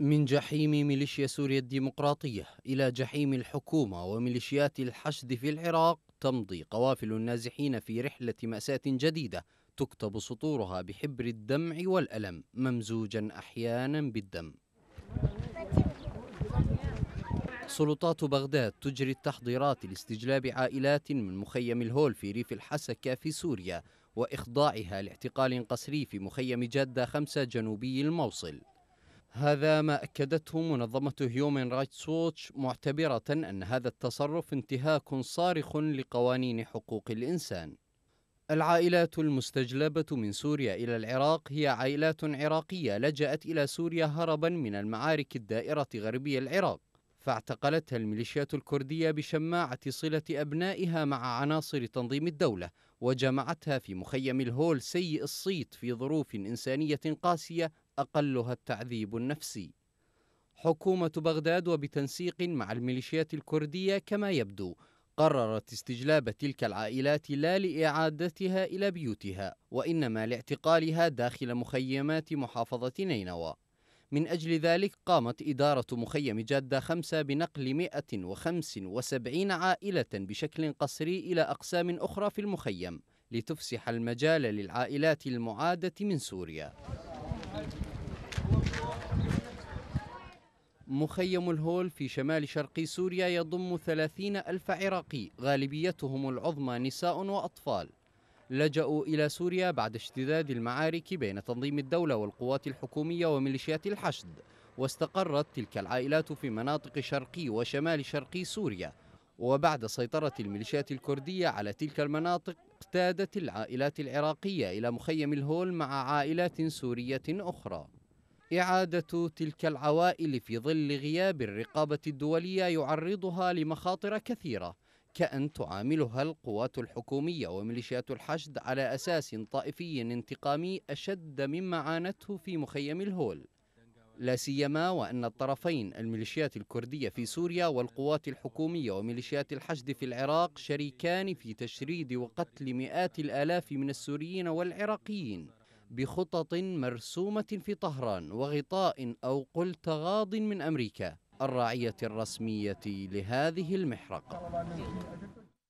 من جحيم ميليشيا سوريا الديمقراطية إلى جحيم الحكومة وميليشيات الحشد في العراق تمضي قوافل النازحين في رحلة مأساة جديدة تكتب سطورها بحبر الدمع والألم ممزوجا أحيانا بالدم سلطات بغداد تجري التحضيرات لاستجلاب عائلات من مخيم الهول في ريف الحسكة في سوريا وإخضاعها لاعتقال قسري في مخيم جدة خمسة جنوبي الموصل هذا ما أكدته منظمة هيومن رايتس ووتش معتبرة أن هذا التصرف انتهاك صارخ لقوانين حقوق الإنسان العائلات المستجلبة من سوريا إلى العراق هي عائلات عراقية لجأت إلى سوريا هربا من المعارك الدائرة غربي العراق فاعتقلتها الميليشيات الكردية بشماعة صلة أبنائها مع عناصر تنظيم الدولة وجمعتها في مخيم الهول سيء الصيت في ظروف إنسانية قاسية أقلها التعذيب النفسي حكومة بغداد وبتنسيق مع الميليشيات الكردية كما يبدو قررت استجلاب تلك العائلات لا لإعادتها إلى بيوتها وإنما لاعتقالها داخل مخيمات محافظة نينوى من أجل ذلك قامت إدارة مخيم جادة خمسة بنقل 175 عائلة بشكل قسري إلى أقسام أخرى في المخيم لتفسح المجال للعائلات المعادة من سوريا مخيم الهول في شمال شرق سوريا يضم ثلاثين ألف عراقي غالبيتهم العظمى نساء وأطفال لجأوا إلى سوريا بعد اشتداد المعارك بين تنظيم الدولة والقوات الحكومية وميليشيات الحشد واستقرت تلك العائلات في مناطق شرقي وشمال شرقي سوريا وبعد سيطرة الميليشيات الكردية على تلك المناطق ارتادت العائلات العراقية إلى مخيم الهول مع عائلات سورية أخرى إعادة تلك العوائل في ظل غياب الرقابة الدولية يعرضها لمخاطر كثيرة كأن تعاملها القوات الحكومية وميليشيات الحشد على أساس طائفي انتقامي أشد مما عانته في مخيم الهول لا سيما وأن الطرفين الميليشيات الكردية في سوريا والقوات الحكومية وميليشيات الحشد في العراق شريكان في تشريد وقتل مئات الآلاف من السوريين والعراقيين بخطط مرسومة في طهران وغطاء أو قل تغاض من أمريكا الراعية الرسمية لهذه المحرقة